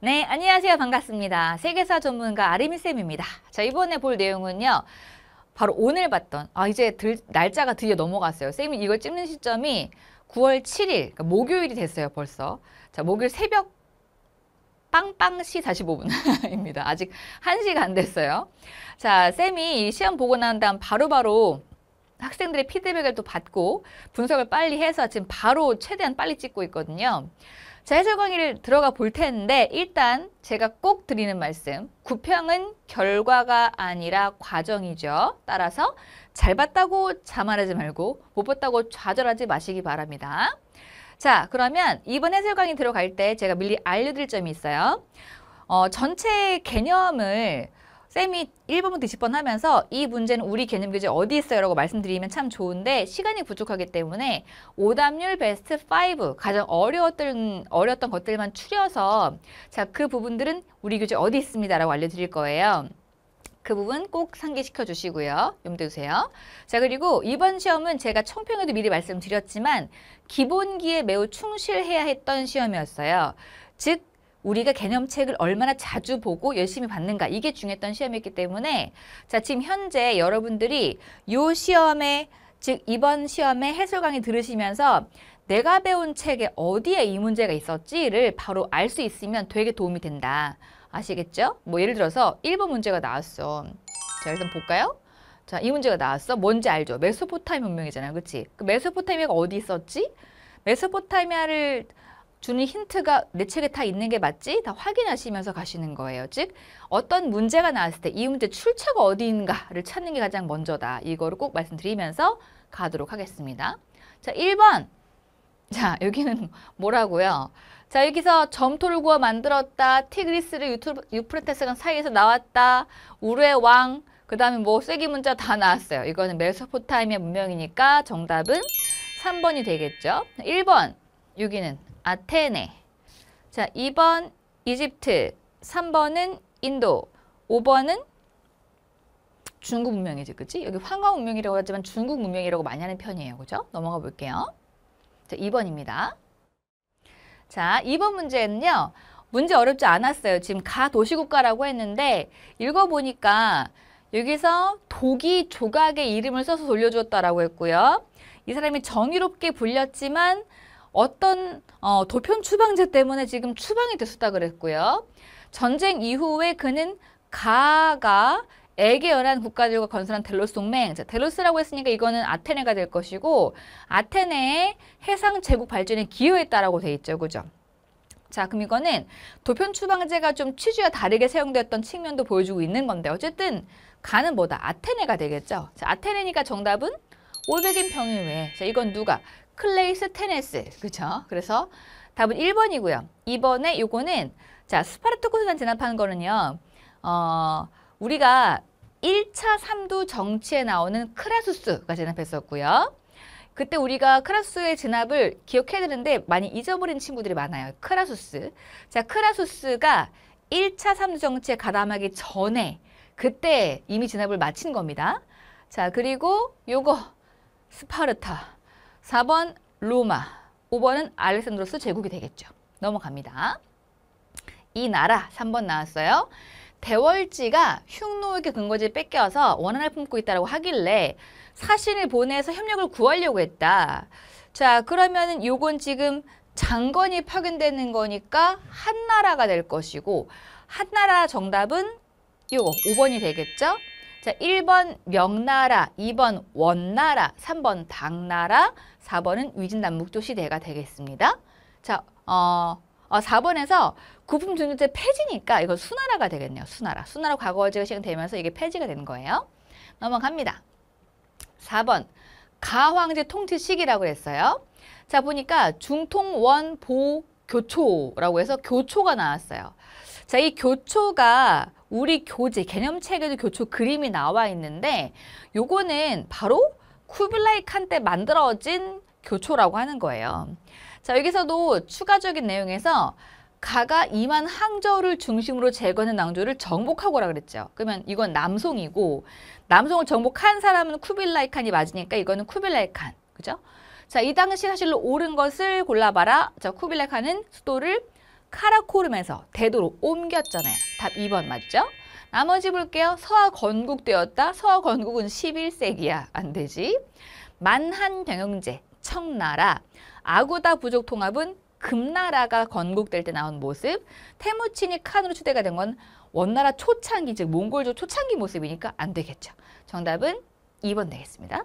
네, 안녕하세요. 반갑습니다. 세계사 전문가 아리미쌤입니다. 자, 이번에 볼 내용은요. 바로 오늘 봤던, 아, 이제 들, 날짜가 드디어 넘어갔어요. 쌤이 이걸 찍는 시점이 9월 7일, 그러니까 목요일이 됐어요, 벌써. 자, 목요일 새벽 빵빵시 45분입니다. 아직 1시가 안 됐어요. 자, 쌤이 시험 보고 난 다음 바로바로 바로 학생들의 피드백을 또 받고 분석을 빨리 해서 지금 바로 최대한 빨리 찍고 있거든요. 자, 해설 강의를 들어가 볼 텐데 일단 제가 꼭 드리는 말씀 구평은 결과가 아니라 과정이죠. 따라서 잘 봤다고 자만하지 말고 못 봤다고 좌절하지 마시기 바랍니다. 자 그러면 이번 해설 강의 들어갈 때 제가 미리 알려드릴 점이 있어요. 어, 전체 개념을 쌤이 1번부터 20번 하면서 이 문제는 우리 개념 교재 어디 있어요? 라고 말씀드리면 참 좋은데 시간이 부족하기 때문에 오답률 베스트 5 가장 어려웠던, 어려웠던 것들만 추려서 자 그 부분들은 우리 교재 어디 있습니다? 라고 알려드릴 거예요. 그 부분 꼭 상기시켜 주시고요. 염두에 두세요. 자 그리고 이번 시험은 제가 청평에도 미리 말씀드렸지만 기본기에 매우 충실해야 했던 시험이었어요. 즉 우리가 개념책을 얼마나 자주 보고 열심히 받는가 이게 중요했던 시험이었기 때문에 자 지금 현재 여러분들이 요 시험에 즉 이번 시험에 해설 강의 들으시면서 내가 배운 책에 어디에 이 문제가 있었지를 바로 알 수 있으면 되게 도움이 된다. 아시겠죠? 뭐 예를 들어서 1번 문제가 나왔어. 자, 일단 볼까요? 자, 이 문제가 나왔어. 뭔지 알죠? 메소포타미아 문명이잖아요. 그치? 그 메소포타미아가 어디 있었지? 메소포타미아를 주는 힌트가 내 책에 다 있는 게 맞지? 다 확인하시면서 가시는 거예요. 즉 어떤 문제가 나왔을 때 이 문제 출처가 어디인가를 찾는 게 가장 먼저다. 이거를 꼭 말씀드리면서 가도록 하겠습니다. 자, 1번. 자, 여기는 뭐라고요? 자, 여기서 점토를 구워 만들었다. 티그리스를 유프레테스강 사이에서 나왔다. 우레 왕. 그 다음에 뭐 쐐기 문자 다 나왔어요. 이거는 메소포타미의 문명이니까 정답은 3번이 되겠죠. 1번. 여기는 아테네. 자, 2번 이집트, 3번은 인도, 5번은 중국 문명이지, 그치? 여기 황하 문명이라고 하지만 중국 문명이라고 많이 하는 편이에요, 그죠? 넘어가 볼게요. 자, 2번입니다. 자, 2번 문제는요. 문제 어렵지 않았어요. 지금 가 도시국가라고 했는데 읽어보니까 여기서 독이 조각의 이름을 써서 돌려주었다라고 했고요. 이 사람이 정의롭게 불렸지만 어떤 어, 도편 추방제 때문에 지금 추방이 됐었다 그랬고요. 전쟁 이후에 그는 가가 에게 열한 국가들과 건설한 델로스 동맹. 자, 델로스라고 했으니까 이거는 아테네가 될 것이고 아테네의 해상 제국 발전에 기여했다라고 돼 있죠. 그죠? 자, 그럼 이거는 도편 추방제가 좀 취지와 다르게 사용되었던 측면도 보여주고 있는 건데 어쨌든 가는 뭐다? 아테네가 되겠죠. 자, 아테네니까 정답은 올백인 평유회. 자, 이건 누가? 클레이스 테네스. 그렇죠? 그래서 답은 1번이고요. 2번에 요거는 자, 스파르타쿠스단 진압하는 거는요. 어, 우리가 1차 3두 정치에 나오는 크라수스가 진압했었고요. 그때 우리가 크라수스의 진압을 기억해야 되는데 많이 잊어버린 친구들이 많아요. 크라수스. 자, 크라수스가 1차 3두 정치에 가담하기 전에 그때 이미 진압을 마친 겁니다. 자, 그리고 요거 스파르타. 4번 로마, 5번은 알렉산드로스 제국이 되겠죠. 넘어갑니다. 이 나라 3번 나왔어요. 대월지가 흉노에게 근거지를 뺏겨서 원한을 품고 있다고 하길래 사신을 보내서 협력을 구하려고 했다. 자 그러면 은 요건 지금 장건이 파견되는 거니까 한나라가 될 것이고 한나라 정답은 요거 5번이 되겠죠. 자, 1번 명나라, 2번 원나라, 3번 당나라, 4번은 위진남북조시대가 되겠습니다. 자, 어, 어 4번에서 구품 중립제 폐지니까 이거 수나라가 되겠네요. 수나라. 수나라 과거어제가 시행되면서 이게 폐지가 되는 거예요. 넘어갑니다. 4번 가황제 통치 시기라고 했어요. 자, 보니까 중통원 보 교초라고 해서 교초가 나왔어요. 자, 이 교초가 우리 교재 개념 책에도 교초 그림이 나와 있는데 요거는 바로 쿠빌라이 칸 때 만들어진 교초라고 하는 거예요. 자 여기서도 추가적인 내용에서 가가 이만 항저우를 중심으로 제거하는 낭조를 정복하고 라 그랬죠. 그러면 이건 남송이고 남송을 정복한 사람은 쿠빌라이 칸이 맞으니까 이거는 쿠빌라이 칸. 그죠? 자, 이 당시 사실로 옳은 것을 골라봐라. 자, 쿠빌라이 칸은 수도를 카라코름에서 대도로 옮겼잖아요. 답 2번 맞죠? 나머지 볼게요. 서화 건국되었다. 서화 건국은 11세기야. 안 되지. 만한 경영제 청나라. 아구다 부족 통합은 금나라가 건국될 때 나온 모습. 태무친이 칸으로 추대가 된 건 원나라 초창기, 즉 몽골족 초창기 모습이니까 안 되겠죠. 정답은 2번 되겠습니다.